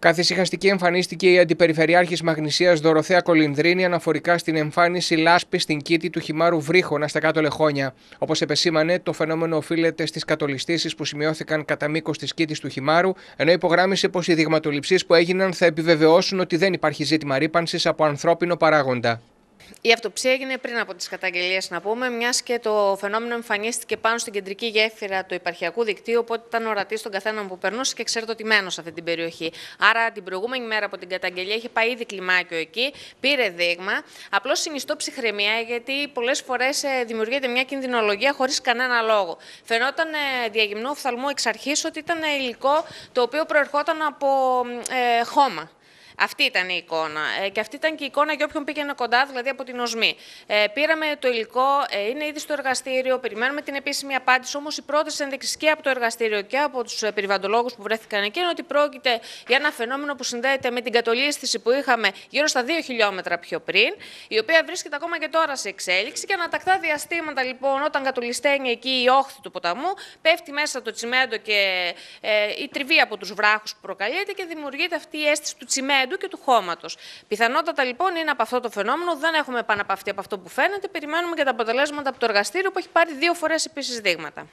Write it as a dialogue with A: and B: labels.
A: Καθησυχαστική εμφανίστηκε η Αντιπεριφερειάρχης Μαγνησίας Δωροθέα Κολυνδρίνη αναφορικά στην εμφάνιση λάσπη στην κήτη του χυμάρου Βρύχωνα στα κάτω λεχόνια. Όπως επεσήμανε, το φαινόμενο οφείλεται στις κατολιστήσεις που σημειώθηκαν κατά μήκος της κήτης του χυμάρου, ενώ υπογράμμισε πως οι δειγματοληψίες που έγιναν θα επιβεβαιώσουν ότι δεν υπάρχει ζήτημα ρήπανσης από ανθρώπινο παράγοντα.
B: Η αυτοψία έγινε πριν από τις καταγγελίες, να πούμε, μιας και το φαινόμενο εμφανίστηκε πάνω στην κεντρική γέφυρα του υπαρχιακού δικτύου, οπότε ήταν ορατή στον καθένα που περνούσε και ξέρετε ότι μένω σε αυτή την περιοχή. Άρα την προηγούμενη μέρα από την καταγγελία είχε πάει ήδη κλιμάκιο εκεί, πήρε δείγμα. Απλώς συνιστώ ψυχραιμία, γιατί πολλές φορές ε, δημιουργείται μια κινδυνολογία χωρίς κανένα λόγο. Φαινόταν ε, διαγυμνού οφθαλμού εξ αρχής ότι ήταν υλικό το οποίο προερχόταν από ε, χώμα. Αυτή ήταν η εικόνα. Ε, και αυτή ήταν και η εικόνα για όποιον πήγαινε κοντά, δηλαδή από την ΟΣΜΗ. Ε, πήραμε το υλικό, ε, είναι ήδη στο εργαστήριο, περιμένουμε την επίσημη απάντηση. Όμως η πρώτη ένδειξη και από το εργαστήριο και από τους ε, περιβαντολόγους που βρέθηκαν εκεί είναι ότι πρόκειται για ένα φαινόμενο που συνδέεται με την κατολίσθηση που είχαμε γύρω στα 2 χιλιόμετρα πιο πριν, η οποία βρίσκεται ακόμα και τώρα σε εξέλιξη. Και ανατακτά διαστήματα λοιπόν, όταν κατολισταίνει εκεί η όχθη του ποταμού, πέφτει μέσα το τσιμέντο και η τριβή από τους βράχους που προκαλείται και δημιουργείται αυτή η αίσθηση του τσιμέντου και του χώματος. Πιθανότατα λοιπόν είναι από αυτό το φαινόμενο, δεν έχουμε επαναπαυτεί από αυτό που φαίνεται. Περιμένουμε και τα αποτελέσματα από το εργαστήριο που έχει πάρει δύο φορές επίσης δείγματα.